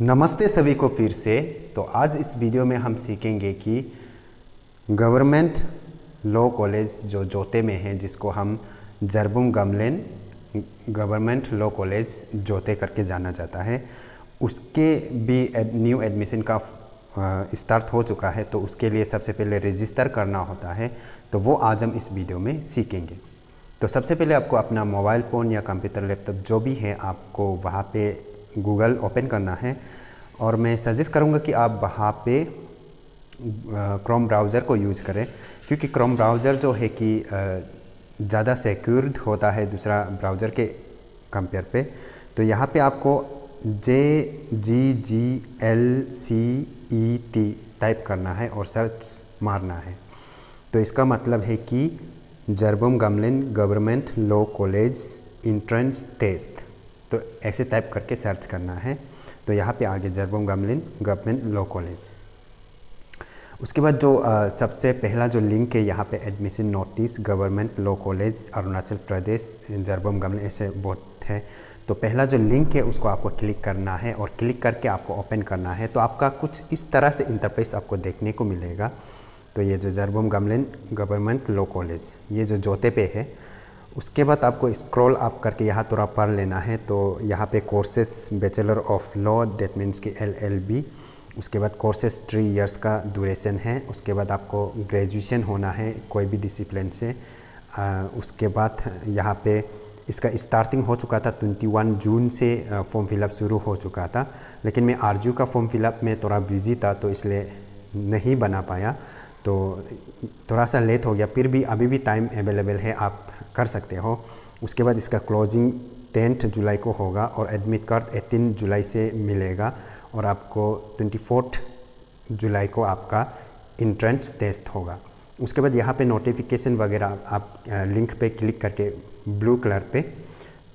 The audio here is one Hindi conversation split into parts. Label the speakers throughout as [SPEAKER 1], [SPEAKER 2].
[SPEAKER 1] नमस्ते सभी को फिर से तो आज इस वीडियो में हम सीखेंगे कि गवर्नमेंट लॉ कॉलेज जो जोते में है जिसको हम Jarbom Gamlin government law college जोते करके जाना जाता है उसके भी एड, न्यू एडमिशन का स्टार्ट हो चुका है तो उसके लिए सबसे पहले रजिस्टर करना होता है तो वो आज हम इस वीडियो में सीखेंगे तो सबसे पहले आपको अपना मोबाइल फ़ोन या कंप्यूटर लैपटॉप जो भी है आपको वहाँ पे गूगल ओपन करना है और मैं सजेस्ट करूँगा कि आप वहाँ पे क्रोम ब्राउज़र को यूज़ करें क्योंकि क्रोम ब्राउज़र जो है कि ज़्यादा सिक्योर्ड होता है दूसरा ब्राउज़र के कंपेयर पे तो यहाँ पे आपको J G G L C E T type करना है और सर्च मारना है तो इसका मतलब है कि Jarbom Gamlin government law college entrance test तो ऐसे टाइप करके सर्च करना है तो यहाँ पे आगे Jarbom Gamlin government law college उसके बाद जो आ, सबसे पहला जो लिंक है यहाँ पे admission notice government law college Arunachal Pradesh Jarbom Gamlin ऐसे बहुत है तो पहला जो लिंक है उसको आपको क्लिक करना है और क्लिक करके आपको ओपन करना है तो आपका कुछ इस तरह से इंटरफेस आपको देखने को मिलेगा तो ये जो Jarbom Gamlin government law college ये जो जोते पे है उसके बाद आपको स्क्रॉल आप करके यहाँ थोड़ा पढ़ लेना है तो यहाँ पे courses bachelor of law that means कि एल एल बी उसके बाद कोर्सेस थ्री इयर्स का ड्यूरेशन है उसके बाद आपको ग्रेजुएशन होना है कोई भी डिसिप्लिन से आ, उसके बाद यहाँ पे इसका स्टार्टिंग हो चुका था 21 जून से फॉर्म फिलअप शुरू हो चुका था लेकिन मैं आरजू का फॉर्म फिलअप में थोड़ा बिजी था तो इसलिए नहीं बना पाया तो थोड़ा सा लेट हो गया फिर भी अभी भी टाइम अवेलेबल है आप कर सकते हो उसके बाद इसका क्लोजिंग टेंथ जुलाई को होगा और एडमिट कार्ड एटीन जुलाई से मिलेगा और आपको ट्वेंटी फोर्थ जुलाई को आपका इंट्रेंस टेस्ट होगा उसके बाद यहाँ पे नोटिफिकेशन वगैरह आप लिंक पे क्लिक करके ब्लू कलर पे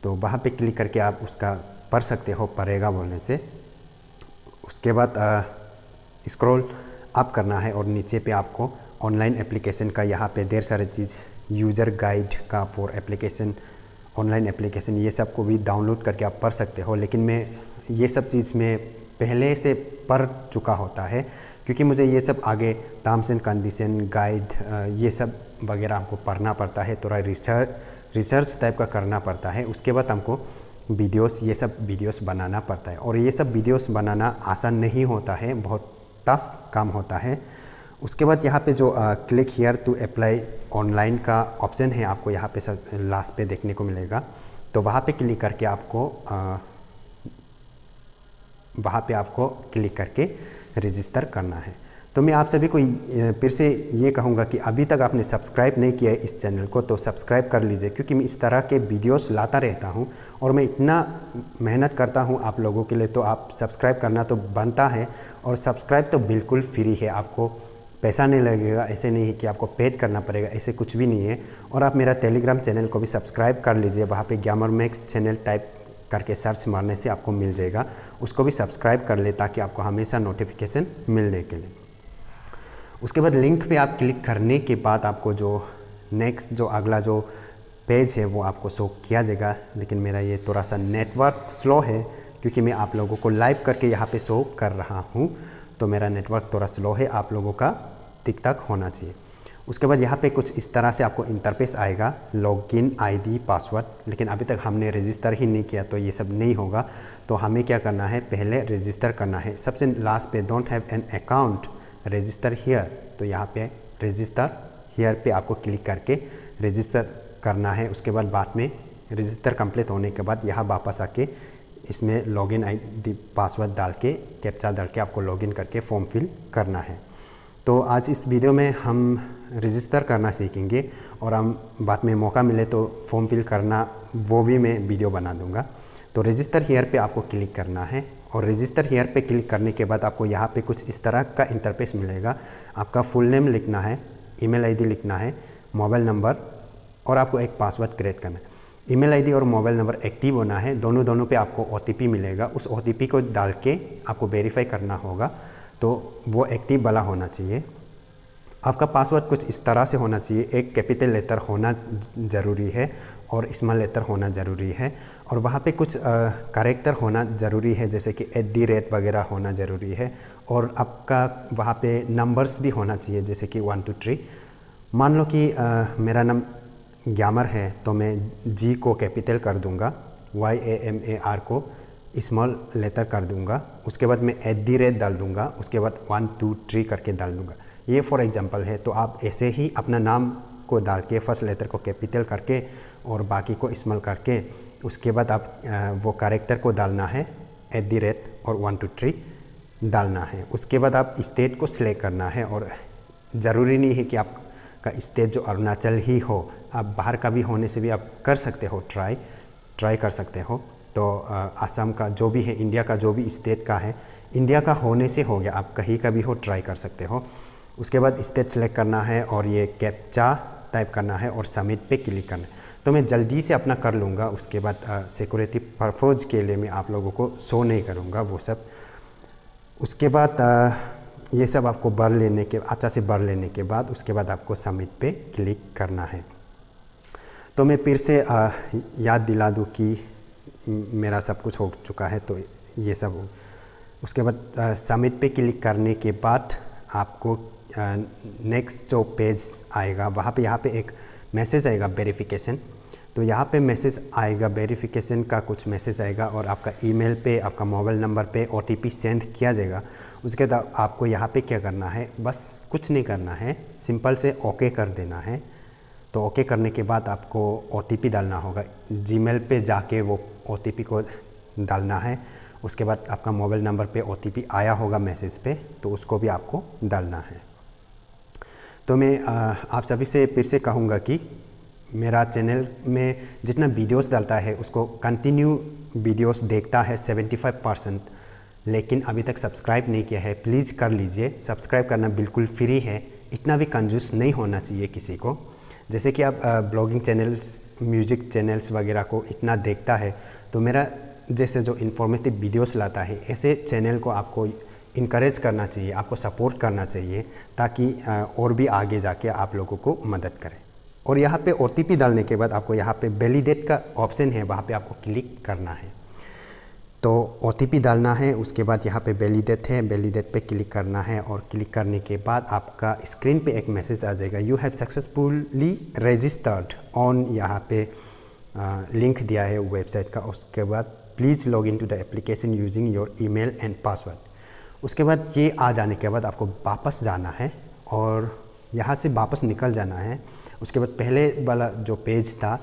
[SPEAKER 1] तो वहाँ पे क्लिक करके आप उसका पढ़ सकते हो पढ़ेगा बोलने से उसके बाद स्क्रॉल आप करना है और नीचे पे आपको ऑनलाइन एप्लीकेशन का यहाँ पे देर सारे चीज़ यूज़र गाइड का फॉर एप्लीकेशन ऑनलाइन एप्लीकेशन ये सब को भी डाउनलोड करके आप पढ़ सकते हो लेकिन मैं ये सब चीज़ में पहले से पढ़ चुका होता है क्योंकि मुझे ये सब आगे टर्म्स एंड कंडीशन गाइड ये सब वगैरह हमको पढ़ना पड़ता है थोड़ा रिसर्च रिसर्च टाइप का करना पड़ता है उसके बाद हमको वीडियोस ये सब वीडियोस बनाना पड़ता है और ये सब वीडियोस बनाना आसान नहीं होता है बहुत टफ काम होता है उसके बाद यहाँ पे जो click here to apply online का ऑप्शन है आपको यहाँ पे सब लास्ट पे देखने को मिलेगा तो वहाँ पे क्लिक करके आपको वहाँ पे आपको क्लिक करके रजिस्टर करना है तो मैं आप सभी को फिर से ये कहूँगा कि अभी तक आपने सब्सक्राइब नहीं किया है इस चैनल को तो सब्सक्राइब कर लीजिए क्योंकि मैं इस तरह के वीडियोस लाता रहता हूँ और मैं इतना मेहनत करता हूँ आप लोगों के लिए तो आप सब्सक्राइब करना तो बनता है और सब्सक्राइब तो बिल्कुल फ्री है आपको पैसा नहीं लगेगा ऐसे नहीं है कि आपको पेड करना पड़ेगा ऐसे कुछ भी नहीं है और आप मेरा टेलीग्राम चैनल को भी सब्सक्राइब कर लीजिए वहाँ पर ग्यामर मैक्स चैनल टाइप करके सर्च मारने से आपको मिल जाएगा उसको भी सब्सक्राइब कर ले ताकि आपको हमेशा नोटिफिकेशन मिलने के लिए उसके बाद लिंक पे आप क्लिक करने के बाद आपको जो नेक्स्ट जो अगला जो पेज है वो आपको शो किया जाएगा लेकिन मेरा ये थोड़ा सा नेटवर्क स्लो है क्योंकि मैं आप लोगों को लाइव करके यहाँ पे शो कर रहा हूँ तो मेरा नेटवर्क थोड़ा स्लो है आप लोगों का टिक तक होना चाहिए उसके बाद यहाँ पे कुछ इस तरह से आपको इंटरफेस आएगा लॉगिन आईडी पासवर्ड लेकिन अभी तक हमने रजिस्टर ही नहीं किया तो ये सब नहीं होगा तो हमें क्या करना है पहले रजिस्टर करना है सबसे लास्ट पे don't have an account register here तो यहाँ पे रजिस्टर हेयर पे आपको क्लिक करके रजिस्टर करना है उसके बाद बाद में रजिस्टर कंप्लीट होने के बाद यहाँ वापस आके इसमें लॉगिन आईडी पासवर्ड डाल के कैप्चा डाल के आपको लॉगिन करके फॉर्म फिल करना है तो आज इस वीडियो में हम रजिस्टर करना सीखेंगे और हम बाद में मौका मिले तो फॉर्म फिल करना वो भी मैं वीडियो बना दूंगा तो रजिस्टर हेयर पे आपको क्लिक करना है और रजिस्टर हेयर पे क्लिक करने के बाद आपको यहाँ पे कुछ इस तरह का इंटरफेस मिलेगा आपका फुल नेम लिखना है ईमेल आईडी लिखना है मोबाइल नंबर और आपको एक पासवर्ड क्रिएट करना है ईमेल आईडी और मोबाइल नंबर एक्टिव होना है दोनों दोनों पे आपको ओ मिलेगा उस ओ को डाल के आपको वेरीफाई करना होगा तो वो एक्टिव वाला होना चाहिए आपका पासवर्ड कुछ इस तरह से होना चाहिए एक कैपिटल लेटर होना ज़रूरी है और स्मॉल लेटर होना ज़रूरी है और वहाँ पे कुछ करेक्टर होना ज़रूरी है जैसे कि एट दी रेट वगैरह होना ज़रूरी है और आपका वहाँ पे नंबर्स भी होना चाहिए जैसे कि वन टू थ्री मान लो कि आ, मेरा नाम ग्यामर है तो मैं जी को कैपिटल कर दूँगा Y A M A R को स्मॉल लेटर कर दूँगा उसके बाद मैं एट दी रेट डाल दूँगा उसके बाद वन टू थ्री करके डाल दूँगा ये फॉर एग्ज़ाम्पल है तो आप ऐसे ही अपना नाम को डाल के फर्स्ट लेटर को कैपिटल करके और बाकी को स्मॉल करके उसके बाद आप वो कैरेक्टर को डालना है एट दी रेट और वन टू थ्री डालना है उसके बाद आप स्टेट को सिलेक्ट करना है और ज़रूरी नहीं है कि आपका स्टेट जो अरुणाचल ही हो आप बाहर का भी होने से भी आप कर सकते हो ट्राई ट्राई कर सकते हो तो आसाम का जो भी है इंडिया का जो भी स्टेट का है इंडिया का होने से हो गया आप कहीं का भी हो ट्राई कर सकते हो उसके बाद स्टेज सेलेक्ट करना है और ये कैप्चा टाइप करना है और समिट पे क्लिक करना है तो मैं जल्दी से अपना कर लूँगा उसके बाद सिक्योरिटी परफोज के लिए मैं आप लोगों को शो नहीं करूँगा वो सब उसके बाद आ, ये सब आपको बर लेने के अच्छा से बर लेने के बाद उसके बाद आपको समिट पे क्लिक करना है तो मैं फिर से आ, याद दिला दूँ कि मेरा सब कुछ हो चुका है तो ये सब उसके बाद समिट पे क्लिक करने के बाद आपको नेक्स्ट जो पेज आएगा वहाँ पे यहाँ पे एक मैसेज आएगा वेरिफिकेशन तो यहाँ पे मैसेज आएगा वेरिफिकेशन का कुछ मैसेज आएगा और आपका ईमेल पे आपका मोबाइल नंबर पे ओ सेंड किया जाएगा उसके बाद आपको यहाँ पे क्या करना है बस कुछ नहीं करना है सिंपल से ओके कर देना है तो ओके करने के बाद आपको ओ डालना होगा जी पर जाके वो ओ को डालना है उसके बाद आपका मोबाइल नंबर पे ओ आया होगा मैसेज पे तो उसको भी आपको डालना है तो मैं आप सभी से फिर से कहूँगा कि मेरा चैनल में जितना वीडियोस डालता है उसको कंटिन्यू वीडियोस देखता है 75 परसेंट लेकिन अभी तक सब्सक्राइब नहीं किया है प्लीज़ कर लीजिए सब्सक्राइब करना बिल्कुल फ्री है इतना भी कंजूस नहीं होना चाहिए किसी को जैसे कि आप ब्लॉगिंग चैनल्स म्यूजिक चैनल्स वगैरह को इतना देखता है तो मेरा जैसे जो इन्फॉर्मेटिव वीडियोस लाता है ऐसे चैनल को आपको इनक्रेज करना चाहिए आपको सपोर्ट करना चाहिए ताकि और भी आगे जाके आप लोगों को मदद करें और यहाँ पे ओ डालने के बाद आपको यहाँ पे वैलिडेट का ऑप्शन है वहाँ पे आपको क्लिक करना है तो ओ डालना है उसके बाद यहाँ पे वैलिडेट है वैलिडेट पे क्लिक करना है और क्लिक करने के बाद आपका स्क्रीन पे एक मैसेज आ जाएगा you have successfully registered on यहाँ पे आ, लिंक दिया है वेबसाइट का उसके बाद please log in to the application using your email and password उसके बाद ये आ जाने के बाद आपको वापस जाना है और यहाँ से वापस निकल जाना है उसके बाद पहले वाला जो पेज था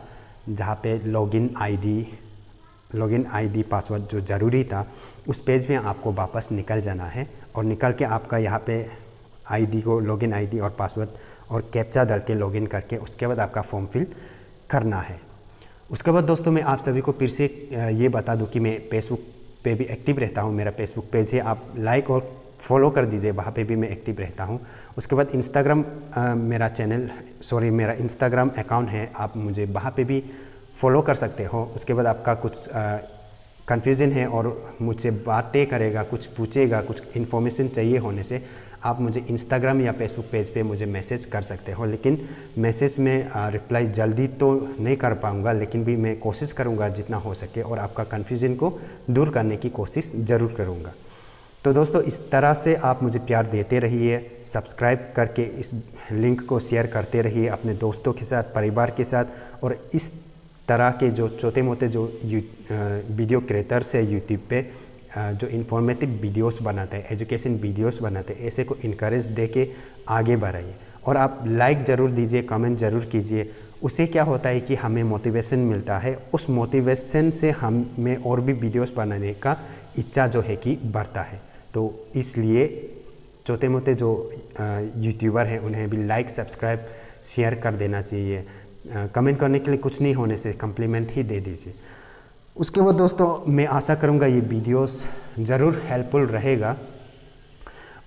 [SPEAKER 1] जहाँ पे login ID login ID password जो ज़रूरी था उस पेज में आपको वापस निकल जाना है और निकल के आपका यहाँ पे आईडी को लॉगिन आईडी और पासवर्ड और कैप्चा दर के लॉगिन करके उसके बाद आपका फॉर्म फिल करना है उसके बाद दोस्तों मैं आप सभी को फिर से ये बता दूँ कि मैं फेसबुक पे भी एक्टिव रहता हूँ मेरा फेसबुक पेज है आप लाइक और फॉलो कर दीजिए वहाँ पे भी मैं एक्टिव रहता हूँ उसके बाद इंस्टाग्राम मेरा चैनल सॉरी मेरा इंस्टाग्राम अकाउंट है आप मुझे वहाँ पे भी फॉलो कर सकते हो उसके बाद आपका कुछ कन्फ्यूज़न है और मुझसे बातें करेगा कुछ पूछेगा कुछ इन्फॉर्मेशन चाहिए होने से आप मुझे इंस्टाग्राम या फेसबुक पेज पे मुझे मैसेज कर सकते हो लेकिन मैसेज में रिप्लाई जल्दी तो नहीं कर पाऊँगा लेकिन भी मैं कोशिश करूँगा जितना हो सके और आपका कन्फ्यूज़न को दूर करने की कोशिश ज़रूर करूँगा तो दोस्तों इस तरह से आप मुझे प्यार देते रहिए सब्सक्राइब करके इस लिंक को शेयर करते रहिए अपने दोस्तों के साथ परिवार के साथ और इस तरह के जो छोटे मोटे जो वीडियो क्रिएटर्स है यूट्यूब पे जो इन्फॉर्मेटिव वीडियोस बनाते हैं एजुकेशन वीडियोस बनाते हैं ऐसे को इनक्रेज दे के आगे बढ़ाइए और आप लाइक ज़रूर दीजिए कमेंट ज़रूर कीजिए उससे क्या होता है कि हमें मोटिवेशन मिलता है उस मोटिवेशन से हमें और भी वीडियोस बनाने का इच्छा जो है कि बढ़ता है तो इसलिए छोटे मोटे जो यूट्यूबर हैं उन्हें भी लाइक सब्सक्राइब शेयर कर देना चाहिए कमेंट करने के लिए कुछ नहीं होने से कम्प्लीमेंट ही दे दीजिए उसके बाद दोस्तों मैं आशा करूँगा ये वीडियोस ज़रूर हेल्पफुल रहेगा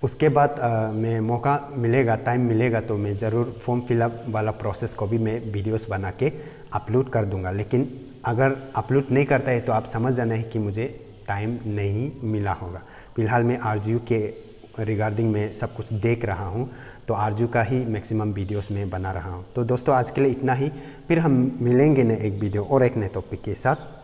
[SPEAKER 1] उसके बाद आ, मैं मौका मिलेगा टाइम मिलेगा तो मैं ज़रूर फॉर्म फिलअप वाला प्रोसेस को भी मैं वीडियोस बना के अपलोड कर दूँगा लेकिन अगर अपलोड नहीं करता है तो आप समझ जाना है कि मुझे टाइम नहीं मिला होगा फिलहाल मैं आर के रिगार्डिंग में सब कुछ देख रहा हूँ तो आरजू का ही मैक्सिमम वीडियोस में बना रहा हूँ तो दोस्तों आज के लिए इतना ही फिर हम मिलेंगे न एक वीडियो और एक नए टॉपिक के साथ